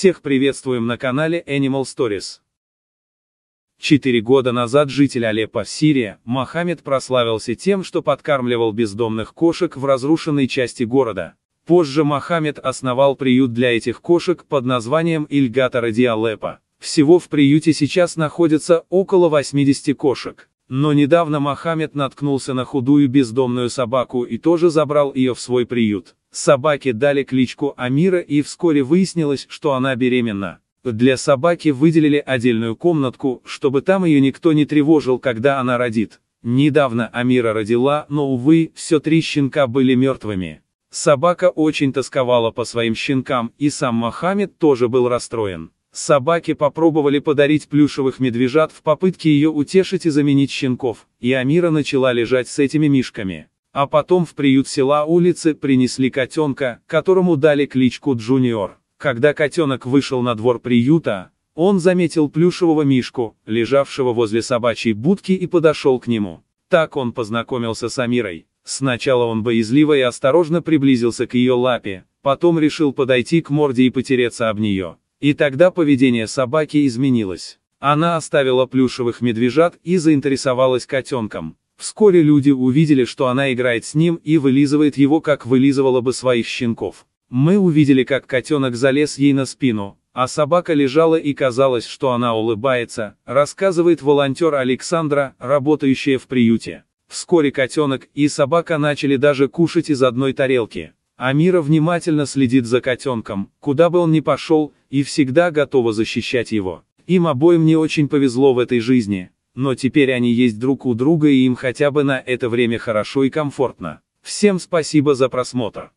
Всех приветствуем на канале Animal Stories. Четыре года назад житель Алеппо, Сирия, Мохаммед прославился тем, что подкармливал бездомных кошек в разрушенной части города. Позже Мохаммед основал приют для этих кошек под названием Ильгата Ради Алеппо. Всего в приюте сейчас находится около 80 кошек. Но недавно Мохаммед наткнулся на худую бездомную собаку и тоже забрал ее в свой приют. Собаке дали кличку Амира и вскоре выяснилось, что она беременна. Для собаки выделили отдельную комнатку, чтобы там ее никто не тревожил, когда она родит. Недавно Амира родила, но, увы, все три щенка были мертвыми. Собака очень тосковала по своим щенкам, и сам Мохаммед тоже был расстроен. Собаки попробовали подарить плюшевых медвежат в попытке ее утешить и заменить щенков, и Амира начала лежать с этими мишками. А потом в приют села улицы принесли котенка, которому дали кличку Джуниор. Когда котенок вышел на двор приюта, он заметил плюшевого мишку, лежавшего возле собачьей будки и подошел к нему. Так он познакомился с Амирой. Сначала он боязливо и осторожно приблизился к ее лапе, потом решил подойти к морде и потереться об нее. И тогда поведение собаки изменилось. Она оставила плюшевых медвежат и заинтересовалась котенком. Вскоре люди увидели, что она играет с ним и вылизывает его, как вылизывала бы своих щенков. Мы увидели, как котенок залез ей на спину, а собака лежала и казалось, что она улыбается, рассказывает волонтер Александра, работающая в приюте. Вскоре котенок и собака начали даже кушать из одной тарелки. Амира внимательно следит за котенком, куда бы он ни пошел, и всегда готова защищать его. Им обоим не очень повезло в этой жизни, но теперь они есть друг у друга и им хотя бы на это время хорошо и комфортно. Всем спасибо за просмотр.